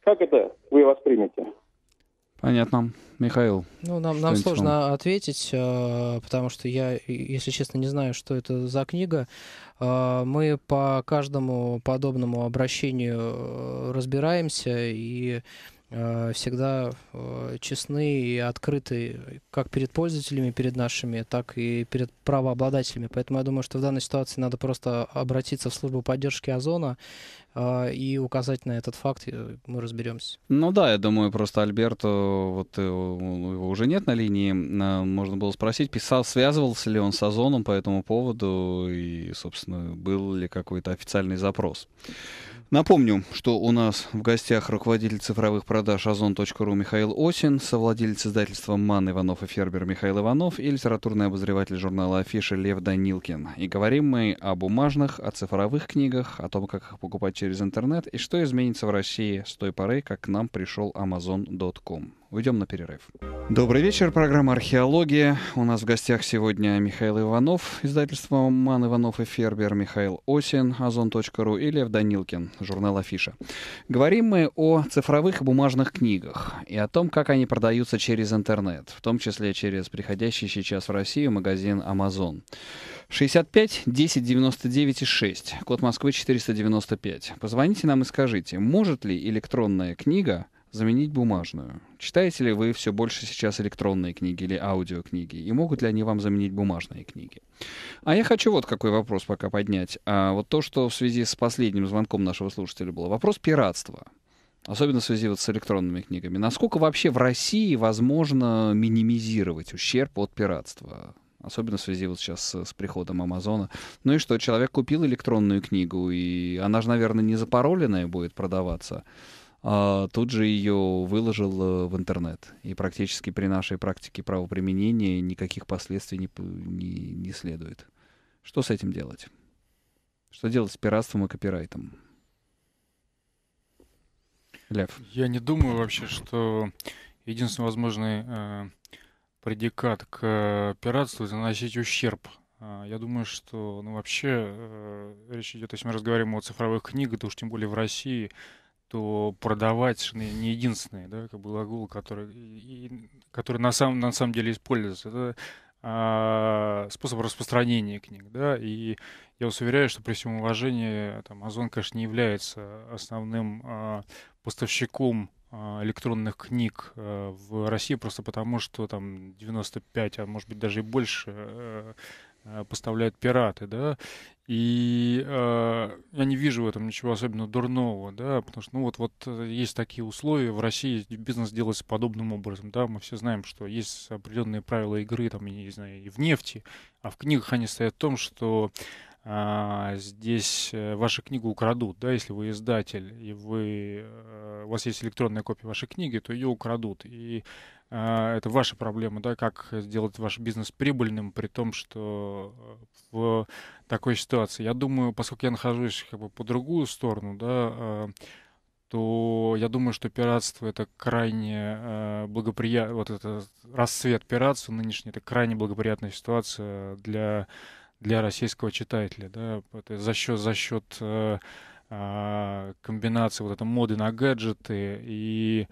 Как это вы воспримете? Понятно. Михаил. Ну, нам, нам сложно вам? ответить, э, потому что я, если честно, не знаю, что это за книга. Э, мы по каждому подобному обращению э, разбираемся и Э, всегда э, честны и открыты как перед пользователями, перед нашими, так и перед правообладателями. Поэтому я думаю, что в данной ситуации надо просто обратиться в службу поддержки Озона э, и указать на этот факт, мы разберемся. Ну да, я думаю, просто Альберт, вот его уже нет на линии, можно было спросить, писал, связывался ли он с Озоном по этому поводу и, собственно, был ли какой-то официальный запрос. Напомню, что у нас в гостях руководитель цифровых продаж озон.ру Михаил Осин, совладелец издательства «Ман Иванов и Фербер» Михаил Иванов и литературный обозреватель журнала «Афиша» Лев Данилкин. И говорим мы о бумажных, о цифровых книгах, о том, как их покупать через интернет и что изменится в России с той поры, как к нам пришел Amazon.com. Уйдем на перерыв. Добрый вечер, программа «Археология». У нас в гостях сегодня Михаил Иванов, издательство «Ман Иванов и Фербер», Михаил Осин, озон.ру и Лев Данилкин, журнал «Афиша». Говорим мы о цифровых и бумажных книгах и о том, как они продаются через интернет, в том числе через приходящий сейчас в Россию магазин Amazon. 65 10 99 6, код Москвы 495. Позвоните нам и скажите, может ли электронная книга заменить бумажную. Читаете ли вы все больше сейчас электронные книги или аудиокниги? И могут ли они вам заменить бумажные книги? А я хочу вот какой вопрос пока поднять. А вот то, что в связи с последним звонком нашего слушателя было. Вопрос пиратства. Особенно в связи вот с электронными книгами. Насколько вообще в России возможно минимизировать ущерб от пиратства? особенно в связи вот сейчас с, с приходом Амазона. Ну и что, человек купил электронную книгу, и она же, наверное, не запароленная будет продаваться. А, тут же ее выложил э, в интернет. И практически при нашей практике правоприменения никаких последствий не, не, не следует. Что с этим делать? Что делать с пиратством и копирайтом? Лев. Я не думаю вообще, что единственный возможный э, предикат к пиратству — это наносить ущерб а, я думаю, что ну, вообще э, речь идет, если мы разговариваем о цифровых книгах, то уж тем более в России, что продавать не единственный да, как бы глагол, который, и, который на, самом, на самом деле используется. Это а, способ распространения книг. Да? И я вас уверяю, что при всем уважении там, Озон, конечно, не является основным а, поставщиком а, электронных книг а, в России просто потому, что там 95, а может быть даже и больше а, поставляют пираты, да, и э, я не вижу в этом ничего особенно дурного, да, потому что, ну, вот, вот э, есть такие условия, в России бизнес делается подобным образом, да, мы все знаем, что есть определенные правила игры, там, я не знаю, и в нефти, а в книгах они стоят в том, что а, э, здесь вашу книгу украдут, да, если вы издатель, и вы, э, у вас есть электронная копия вашей книги, то ее украдут, и а, это ваша проблема, да, как сделать ваш бизнес прибыльным, при том, что э, в такой ситуации. Я думаю, поскольку я нахожусь как бы по другую сторону, да, а, то я думаю, что пиратство это крайне а, благоприятно, вот этот расцвет пиратства нынешний, это крайне благоприятная ситуация для, для российского читателя, да, это за счет, за счет э, комбинации вот этой моды на гаджеты и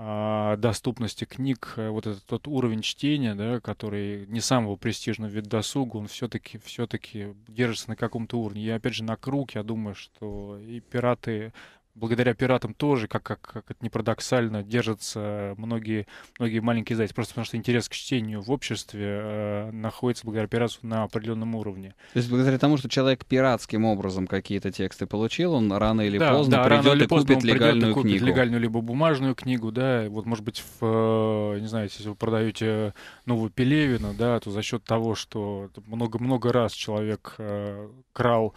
а, доступности книг, э, вот этот тот уровень чтения, да, который не самого престижного вид досуга, он все-таки все-таки держится на каком-то уровне. и опять же на круг, я думаю, что и пираты благодаря пиратам тоже, как, как, как это не парадоксально, держатся многие, многие маленькие издательства. Просто потому что интерес к чтению в обществе э, находится благодаря пиратству на определенном уровне. То есть благодаря тому, что человек пиратским образом какие-то тексты получил, он рано или да, поздно да, придет рано или и поздно купит легальную и купит книгу. легальную либо бумажную книгу, да, вот может быть, в, э, не знаю, если вы продаете новую Пелевина, да, то за счет того, что много-много раз человек э, крал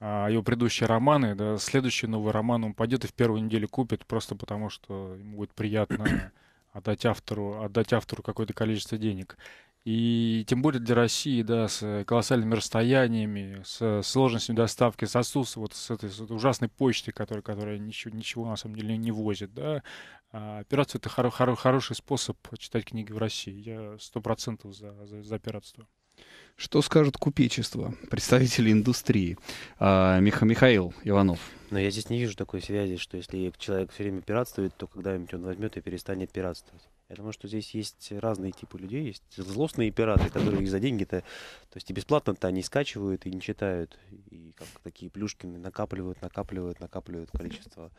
а, его предыдущие романы, да, следующий новый роман он пойдет и в первую неделю купит, просто потому что ему будет приятно отдать автору, отдать автору какое-то количество денег. И тем более для России, да, с колоссальными расстояниями, с сложностью доставки, с отсутствием вот с этой, с ужасной почты, которая, которая ничего, ничего на самом деле не возит, да. А, операция это хоро хоро хороший способ читать книги в России. Я сто процентов за, за, за пиратство. Что скажут купечество, представители индустрии? А, Миха Михаил Иванов. Но ну, я здесь не вижу такой связи, что если человек все время пиратствует, то когда-нибудь он возьмет и перестанет пиратствовать. Я думаю, что здесь есть разные типы людей. Есть злостные пираты, которые их за деньги-то... То есть и бесплатно-то они скачивают и не читают. И как такие плюшки накапливают, накапливают, накапливают количество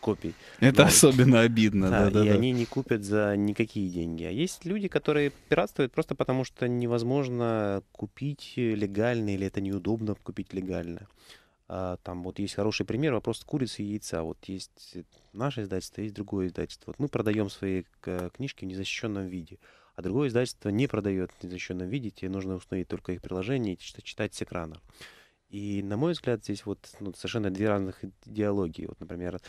копий. Это Но... особенно обидно. Да, да, да, и да. они не купят за никакие деньги. А есть люди, которые пиратствуют просто потому, что невозможно купить легально или это неудобно купить легально. А, там вот есть хороший пример, вопрос курицы и яйца. Вот есть э, наше издательство, есть другое издательство. Вот мы продаем свои э, книжки в незащищенном виде, а другое издательство не продает в незащищенном виде, тебе нужно установить только их приложение и читать с экрана. И, на мой взгляд, здесь вот ну, совершенно две разных идеологии. Вот, например,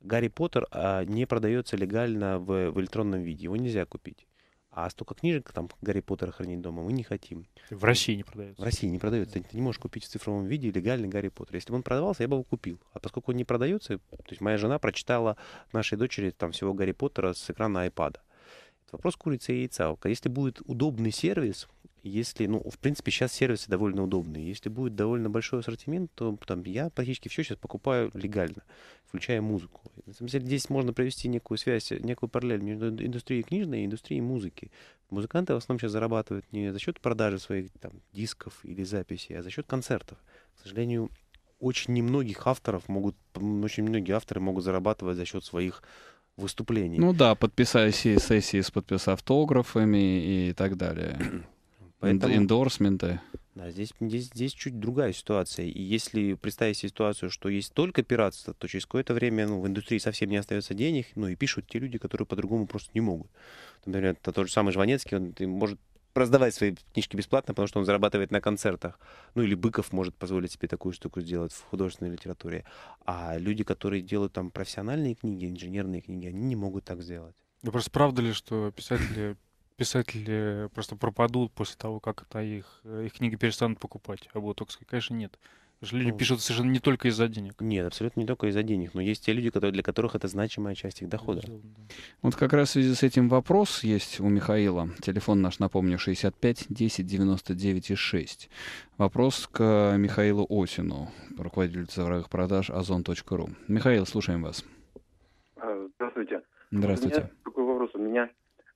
Гарри Поттер а, не продается легально в, в электронном виде, его нельзя купить. А столько книжек, там, Гарри Поттера хранить дома мы не хотим. В России не продается. В России не продается. Ты не можешь купить в цифровом виде легальный Гарри Поттер. Если бы он продавался, я бы его купил. А поскольку он не продается, то есть моя жена прочитала нашей дочери там всего Гарри Поттера с экрана айпада. Это вопрос курицы и яйца. Если будет удобный сервис, если, ну, в принципе, сейчас сервисы довольно удобные. Если будет довольно большой ассортимент, то там я практически все сейчас покупаю легально, включая музыку. На самом деле здесь можно провести некую связь, некую параллель между индустрией книжной и индустрией музыки. Музыканты в основном сейчас зарабатывают не за счет продажи своих там, дисков или записей, а за счет концертов. К сожалению, очень немногих авторов могут, очень многие авторы могут зарабатывать за счет своих выступлений. Ну да, подписая сессии с автографами и так далее. Поэтому... Эндорсменты. Да, здесь, здесь, здесь чуть другая ситуация. И если представить ситуацию, что есть только пиратство, то через какое-то время ну, в индустрии совсем не остается денег, ну и пишут те люди, которые по-другому просто не могут. Например, это тот же самый Жванецкий, он может раздавать свои книжки бесплатно, потому что он зарабатывает на концертах. Ну или Быков может позволить себе такую штуку сделать в художественной литературе. А люди, которые делают там профессиональные книги, инженерные книги, они не могут так сделать. Ну просто правда ли, что писатели писатели просто пропадут после того, как это их, их книги перестанут покупать? А вот только, конечно, нет что люди ну, пишут совершенно не только из-за денег. Нет, абсолютно не только из-за денег. Но есть те люди, которые, для которых это значимая часть их дохода. Вот как раз в связи с этим вопрос есть у Михаила. Телефон наш, напомню, 65 10 99 и 6. Вопрос к Михаилу Осину, руководителю цифровых продаж озон.ру. Михаил, слушаем вас. Здравствуйте. Здравствуйте. У меня такой вопрос. У меня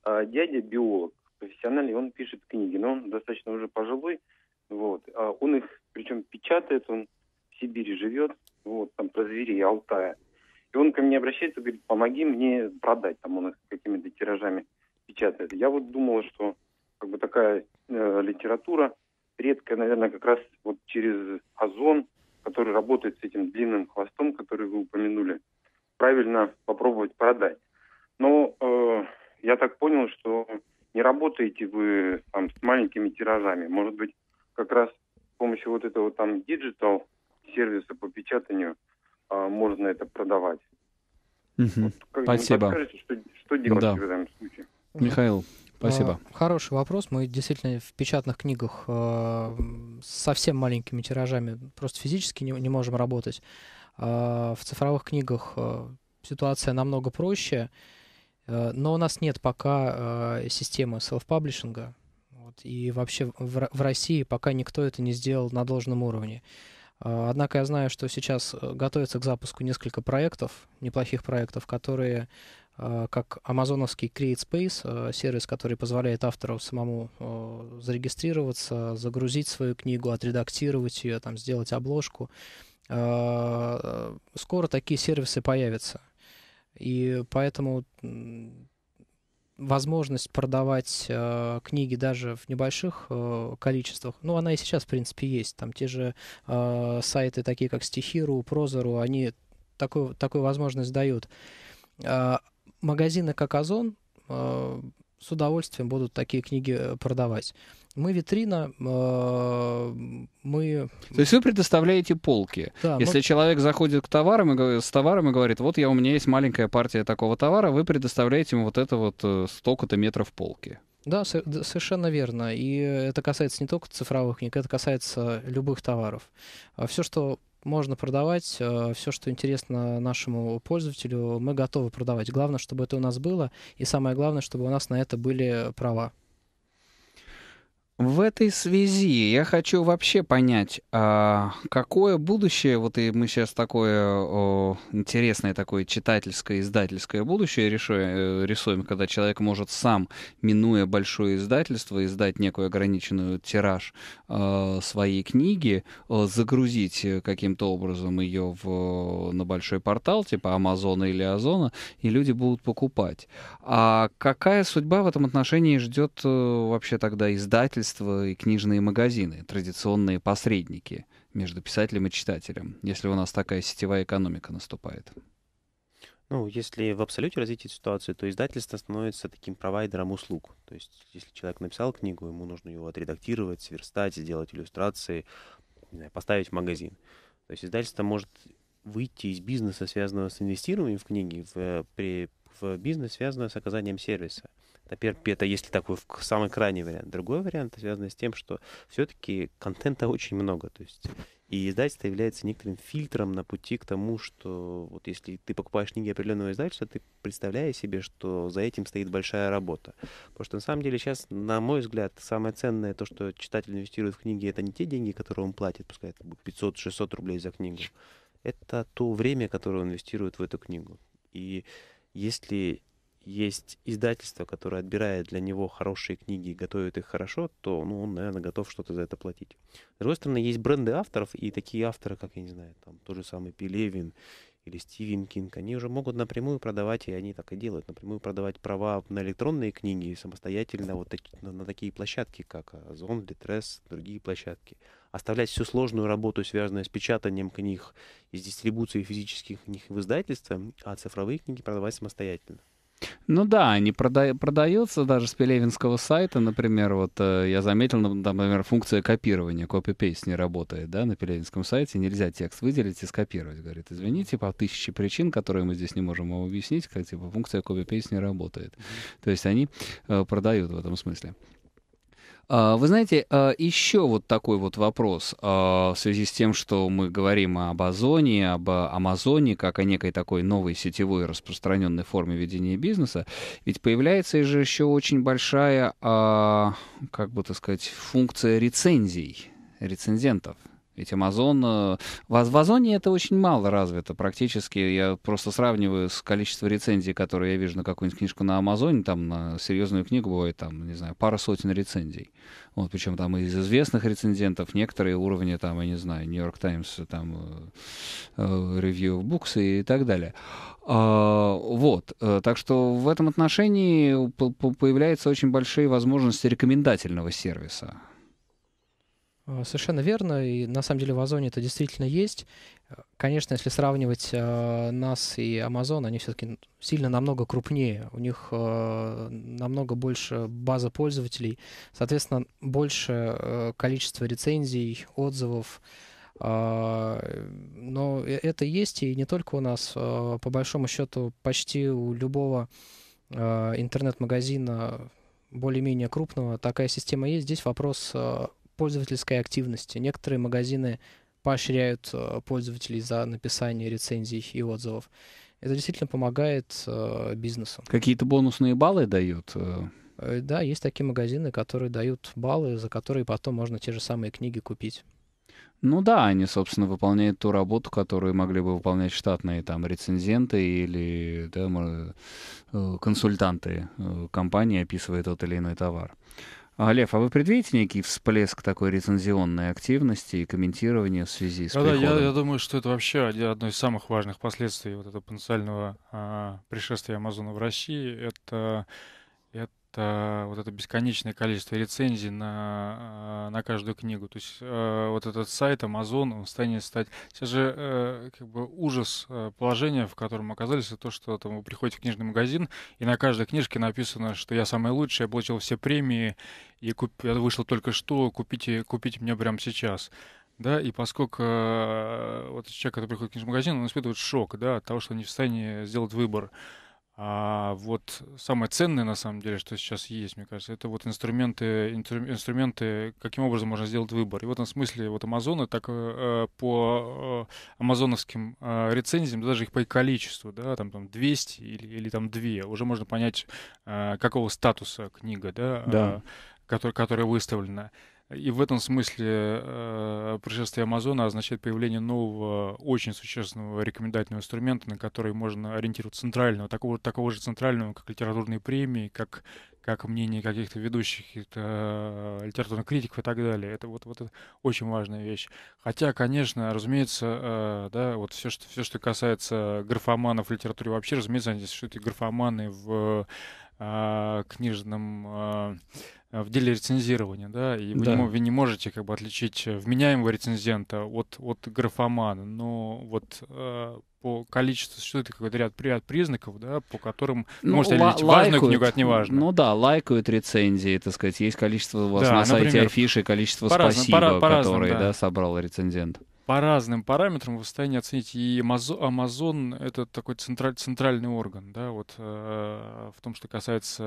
а, дядя биолог профессиональный, он пишет книги, но он достаточно уже пожилой. Вот. А он их причем печатает он, в Сибири живет, вот, там, про зверей Алтая. И он ко мне обращается, говорит, помоги мне продать, там он их какими-то тиражами печатает. Я вот думал, что как бы такая э, литература редкая, наверное, как раз вот через Озон, который работает с этим длинным хвостом, который вы упомянули, правильно попробовать продать. Но э, я так понял, что не работаете вы там с маленькими тиражами. Может быть, как раз помощью вот этого там диджитал сервиса по печатанию а, можно это продавать. Угу. Вот, Спасибо. Подскажете, что, что делать да. в этом случае? Михаил, Спасибо. А, хороший вопрос. Мы действительно в печатных книгах э, а, совсем маленькими тиражами просто физически не, не можем работать. Э, в цифровых книгах э, ситуация намного проще, но у нас нет пока системы селф-паблишинга и вообще в, в России пока никто это не сделал на должном уровне. А, однако я знаю, что сейчас э, готовится к запуску несколько проектов, неплохих проектов, которые, а, как амазоновский Create Space, а, сервис, который позволяет автору самому э, зарегистрироваться, загрузить свою книгу, отредактировать ее, там, сделать обложку. Э, скоро такие сервисы появятся. И поэтому возможность продавать э, книги даже в небольших э, количествах, ну, она и сейчас, в принципе, есть. Там те же э, сайты, такие как Стихиру, Прозору, они такую, такую возможность дают. Э, магазины, как Озон, э, с удовольствием будут такие книги э, продавать мы витрина, э, мы... То есть вы предоставляете полки. Да, Если мы... человек заходит к товарам и, с товаром и говорит, вот я, у меня есть маленькая партия такого товара, вы предоставляете ему вот это вот э, столько-то метров полки. Да, совершенно верно. И это касается не только цифровых книг, это касается любых товаров. А все, что можно продавать, э, все, что интересно нашему пользователю, мы готовы продавать. Главное, чтобы это у нас было, и самое главное, чтобы у нас на это были права. В этой связи я хочу вообще понять, а какое будущее, вот и мы сейчас такое о, интересное такое читательское, издательское будущее решуем, э, рисуем, когда человек может сам, минуя большое издательство, издать некую ограниченную тираж э, своей книги, э, загрузить э, каким-то образом ее в, э, на большой портал, типа Амазона или Озона, и люди будут покупать. А какая судьба в этом отношении ждет вообще тогда издательство? издательства и книжные магазины, традиционные посредники между писателем и читателем, если у нас такая сетевая экономика наступает? Ну, если в абсолюте развить эту ситуацию, то издательство становится таким провайдером услуг. То есть, если человек написал книгу, ему нужно его отредактировать, сверстать, сделать иллюстрации, знаю, поставить в магазин. То есть издательство может выйти из бизнеса, связанного с инвестированием в книги, в, э, при в бизнес, связанную с оказанием сервиса. Например, это если такой самый крайний вариант. Другой вариант связан с тем, что все-таки контента очень много. То есть и издательство является некоторым фильтром на пути к тому, что вот если ты покупаешь книги определенного издательства, ты представляешь себе, что за этим стоит большая работа. Потому что на самом деле сейчас, на мой взгляд, самое ценное то, что читатель инвестирует в книги, это не те деньги, которые он платит, пускай это будет 500-600 рублей за книгу. Это то время, которое он инвестирует в эту книгу. И если есть издательство, которое отбирает для него хорошие книги и готовит их хорошо, то ну, он, наверное, готов что-то за это платить. С другой стороны, есть бренды авторов, и такие авторы, как, я не знаю, там тот же самый Пелевин или Стивен Кинг, они уже могут напрямую продавать, и они так и делают, напрямую продавать права на электронные книги самостоятельно вот на, на такие площадки, как Озон, а, Литрес, другие площадки. Оставлять всю сложную работу, связанную с печатанием книг, и с дистрибуцией физических книг в издательство, а цифровые книги продавать самостоятельно. Ну да, они прода- продаются даже с пелевинского сайта, например, вот э, я заметил, ну, например, функция копирования, копипейс не работает, да, на пелевинском сайте нельзя текст выделить и скопировать, говорит, извините, по тысяче причин, которые мы здесь не можем вам объяснить, как типа функция копипейс не работает. То есть они э, продают в этом смысле. А, вы знаете, а, еще вот такой вот вопрос а, в связи с тем, что мы говорим об озоне, об Амазоне, как о некой такой новой сетевой распространенной форме ведения бизнеса. Ведь появляется же еще очень большая, как бы так сказать, функция рецензий рецензентов. Ведь Amazon... Э, в, в Озоне это очень мало развито практически. Я просто сравниваю с количеством рецензий, которые я вижу на какую-нибудь книжку на Амазоне. Там на серьезную книгу бывает, там, не знаю, пара сотен рецензий. Вот, причем там из известных рецензентов некоторые уровни, там, я не знаю, Нью-Йорк Таймс, э, там, э, Review of Books и так далее. А, вот, так что в этом отношении появляются очень большие возможности рекомендательного сервиса. А, совершенно верно, и на самом деле в Озоне это действительно есть. Конечно, если сравнивать э, нас и Amazon, они все-таки ну, сильно намного крупнее, у них э, намного больше база пользователей, соответственно, больше э, количество рецензий, отзывов. Э, но это есть и не только у нас, э, по большому счету, почти у любого э, интернет-магазина более-менее крупного такая система есть. Здесь вопрос пользовательской активности. Некоторые магазины поощряют э, пользователей за написание рецензий и отзывов. Это действительно помогает э, бизнесу. Какие-то бонусные баллы дают? Э? э, да, есть такие магазины, которые дают баллы, за которые потом можно те же самые книги купить. Ну да, они, собственно, выполняют ту работу, которую могли бы выполнять штатные там рецензенты или да, э, консультанты компании, описывая тот или иной товар. А, Лев, а вы предвидите некий всплеск такой рецензионной активности и комментирования в связи с да, приходом? Да, я, я думаю, что это вообще одно из самых важных последствий вот этого потенциального а, пришествия Амазона в России. Это, это это вот это бесконечное количество рецензий на, э, на каждую книгу. То есть э, вот этот сайт Amazon, он станет стать... Сейчас же э, как бы ужас положения, в котором оказались, то, что там, вы приходите в книжный магазин, и на каждой книжке написано, что я самый лучший, я получил все премии, и куп... я вышел только что, купите, купите меня прямо сейчас да, и поскольку вот человек, который приходит в книжный магазин, он испытывает шок, да, от того, что он не в состоянии сделать выбор. А вот самое ценное, на самом деле, что сейчас есть, мне кажется, это вот инструменты, инструменты, каким образом можно сделать выбор. И в этом смысле вот Амазоны так э, по э, амазоновским э, рецензиям, даже их по количеству, да, там, там 200 или, или там 2, уже можно понять, какого статуса книга, да, да. Который, которая выставлена. И в этом смысле э, пришествие Амазона означает появление нового, очень существенного рекомендательного инструмента, на который можно ориентироваться центрального, такого, такого же центрального, как литературные премии, как, как мнение каких-то ведущих, каких-то э, литературных критиков и так далее. Это вот, вот это очень важная вещь. Хотя, конечно, разумеется, э, да, вот все, что, все, что касается графоманов в литературе вообще, разумеется, они что это графоманы в э, книжном... Э, Э, в деле рецензирования, да, и вы, да. Не, вы не можете как бы отличить э, вменяемого рецензента от, от графомана, но вот э, по количеству существует какой-то ряд, ряд признаков, да, по которым ну, можете отделить важную книгу а от неважной. Ну да, лайкают рецензии, так сказать, есть количество у вас да, на например, сайте афиши, количество по спасибо, разным, по, по которые, да. да, собрал рецензент по разным параметрам вы состоянии оценить. И Amazon — это такой централь, центральный орган, да, вот э, в том, что касается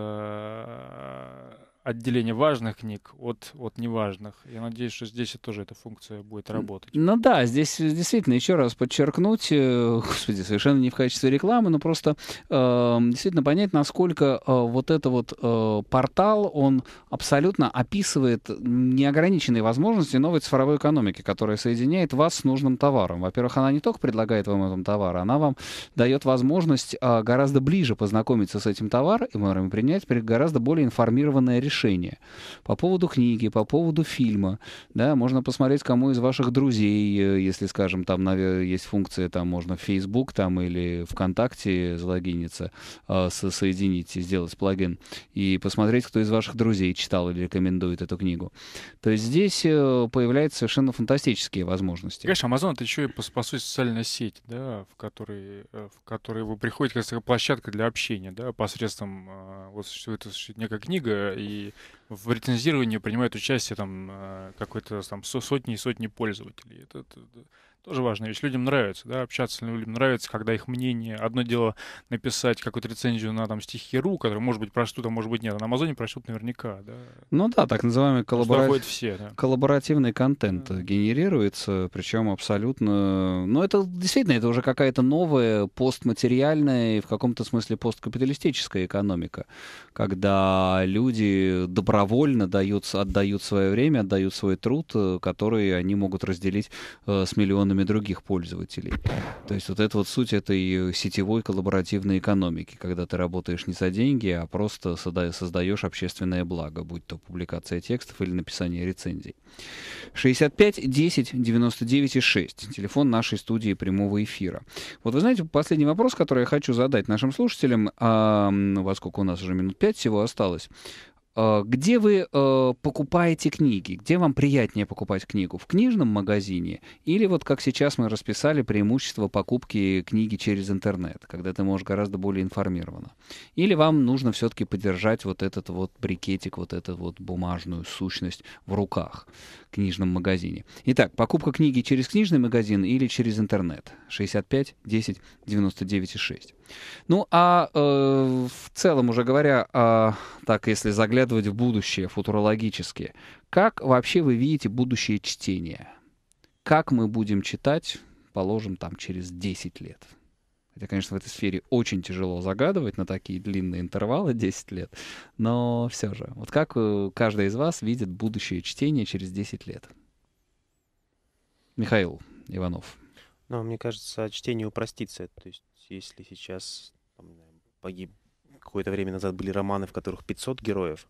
э, отделение важных книг от, от неважных. Я надеюсь, что здесь тоже эта функция будет работать. Ну да, здесь действительно, еще раз подчеркнуть, э, господи, совершенно не в качестве рекламы, но просто э, действительно понять, насколько э, вот этот вот э, портал, он абсолютно описывает неограниченные возможности новой цифровой экономики, которая соединяет вас с нужным товаром. Во-первых, она не только предлагает вам этот товар, она вам дает возможность э, гораздо ближе познакомиться с этим товаром и принять гораздо более информированное решение решения. По поводу книги, по поводу фильма, да, можно посмотреть, кому из ваших друзей, э, если, скажем, там есть функция, там можно в Facebook там или ВКонтакте залогиниться, а, соединить и сделать плагин, и посмотреть, кто из ваших друзей читал или рекомендует эту книгу. То есть здесь э, появляются совершенно фантастические возможности. Конечно, Amazon — это еще и, по, по сути, социальная сеть, да, в которой, э, в которой вы приходите как площадка для общения, да, посредством, а, вот существует некая книга, и в рецензировании принимают участие там э, какой-то там сотни и сотни пользователей. Это, это, это тоже важная вещь. Людям нравится, да, общаться людям нравится, когда их мнение. Одно дело написать какую-то рецензию на там стихи ру которая, может быть, прочтут, а может быть, нет. А на Амазоне прочтут наверняка, да. Ну да, так называемый коллабора... все, да. коллаборативный контент да. генерируется, причем абсолютно... но ну, это действительно, это уже какая-то новая постматериальная и в каком-то смысле посткапиталистическая экономика, когда люди добровольно дают, отдают свое время, отдают свой труд, э, который они могут разделить э, с миллионами данными других пользователей. То есть вот это вот суть этой сетевой коллаборативной экономики, когда ты работаешь не за деньги, а просто создаешь общественное благо, будь то публикация текстов или написание рецензий. 65 10 99 6. Телефон нашей студии прямого эфира. Вот вы знаете, последний вопрос, который я хочу задать нашим слушателям, а, сколько у нас уже минут 5 всего осталось. Э, где вы э, покупаете книги? Где вам приятнее покупать книгу? В книжном магазине? Или вот как сейчас мы расписали преимущество покупки книги через интернет, когда ты можешь гораздо более информированно? Или вам нужно все-таки подержать вот этот вот брикетик, вот эту вот бумажную сущность в руках в книжном магазине? Итак, покупка книги через книжный магазин или через интернет? 65, 10, 99 и 6. Ну а э, в целом, уже говоря, э, так если заглядывать в будущее футурологически, как вообще вы видите будущее чтения? Как мы будем читать, положим, там через 10 лет? Хотя, конечно, в этой сфере очень тяжело загадывать на такие длинные интервалы 10 лет, но все же. Вот как э, каждый из вас видит будущее чтения через 10 лет? Михаил Иванов. Ну, мне кажется, чтение упростится. То есть если сейчас там, погиб какое-то время назад были романы, в которых 500 героев,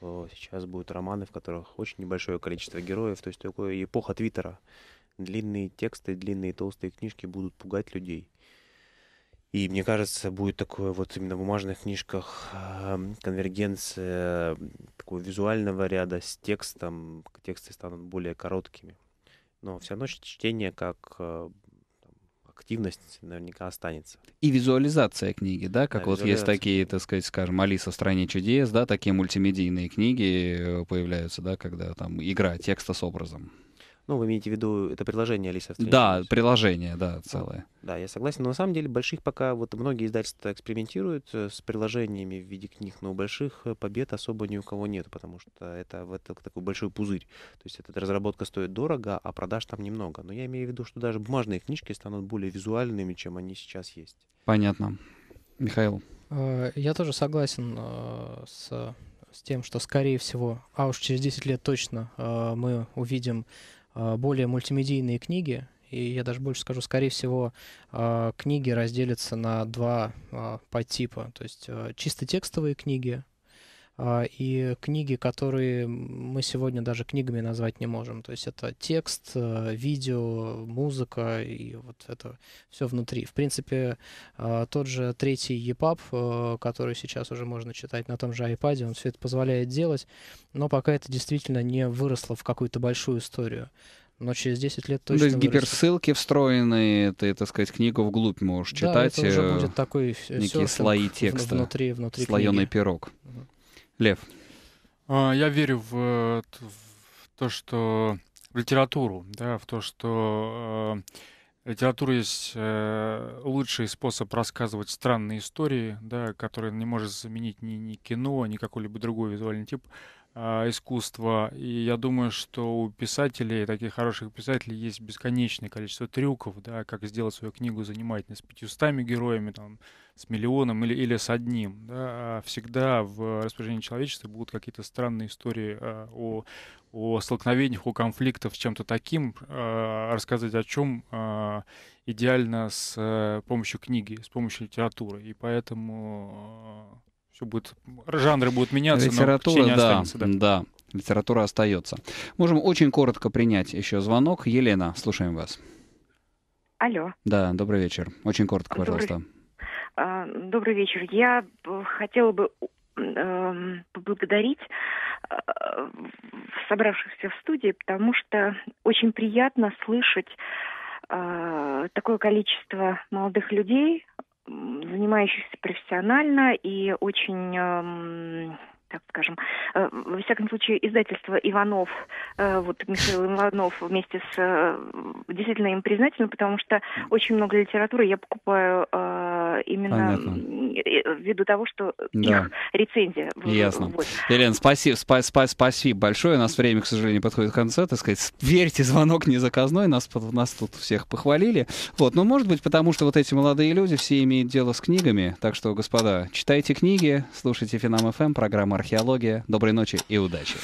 то сейчас будут романы, в которых очень небольшое количество героев. То есть такое эпоха Твиттера. Длинные тексты, длинные толстые книжки будут пугать людей. И мне кажется, будет такое вот именно в бумажных книжках эм, конвергенция эм, такого визуального ряда с текстом. Тексты станут более короткими. Но все равно чтение как э, активность наверняка останется. И визуализация книги, да, как да, вот есть такие, так сказать, скажем, «Алиса в стране чудес», да, такие мультимедийные книги э, появляются, да, когда там игра текста с образом. Ну, вы имеете в виду, это приложение Алиса в Да, чудес. приложение, да, целое. Да, да, я согласен, но на самом деле больших пока, вот многие издательства экспериментируют э, с приложениями в виде книг, но у больших э, побед особо ни у кого нет, потому что это вот такой большой пузырь. То есть эта разработка стоит дорого, а продаж там немного. Но я имею в виду, что даже бумажные книжки станут более визуальными, чем они сейчас есть. Понятно. Михаил. Э, я тоже согласен с, с тем, что, скорее всего, а уж через 10 лет точно мы увидим а, более мультимедийные книги, и я даже больше скажу, скорее всего, а, книги разделятся на два а, подтипа. То есть чисто текстовые книги, а, и книги, которые мы сегодня даже книгами назвать не можем. То есть это текст, а, видео, музыка и вот это все внутри. В принципе, а, тот же третий EPUB, который сейчас уже можно читать на том же iPad, он все это позволяет делать, но пока это действительно не выросло в какую-то большую историю. Но через 10 лет точно. То есть гиперссылки встроенные, ты, так сказать, книгу вглубь можешь да, читать. Это уже э, будет такой некие слои текста. Внутри, внутри слоеный книги. пирог. Угу. Лев. А, я верю э, в то, что в литературу, да, в то, что э, литература есть э, лучший способ рассказывать странные истории, да, которые не может заменить ни, ни кино, ни какой-либо другой визуальный тип. Э, а, искусства. И я думаю, что у писателей, таких хороших писателей, есть бесконечное количество трюков, да, как сделать свою книгу занимательной с 500 героями, там, с миллионом или, или с одним. Да. А всегда в распоряжении человечества будут какие-то странные истории а, о, о столкновениях, о конфликтах с чем-то таким, а, рассказать о чем а, идеально с э, помощью книги, с помощью литературы. И поэтому все будет, жанры будут меняться, Литература, но да, останется. Да. да, литература остается. Можем очень коротко принять еще звонок. Елена, слушаем вас. Алло. Да, добрый вечер. Очень коротко, пожалуйста. Добрый, а, добрый вечер. Я хотела бы эм, поблагодарить э, собравшихся в студии, потому что очень приятно слышать э, такое количество молодых людей, занимающихся профессионально и очень эм, так скажем. Э, во всяком случае, издательство Иванов, э, вот Михаил Иванов вместе с... Э, действительно им признательно, потому что очень много литературы я покупаю именно Понятно. ввиду того, что да. их рецензия. Ясно. Вот. Елена, спасибо, спа спа спасибо большое. У нас время, к сожалению, подходит к концу. Так сказать, верьте, звонок не заказной. Нас, нас тут всех похвалили. Вот. Но, ну, может быть, потому что вот эти молодые люди все имеют дело с книгами. Так что, господа, читайте книги, слушайте Финам ФМ, программа археология. Доброй ночи и удачи.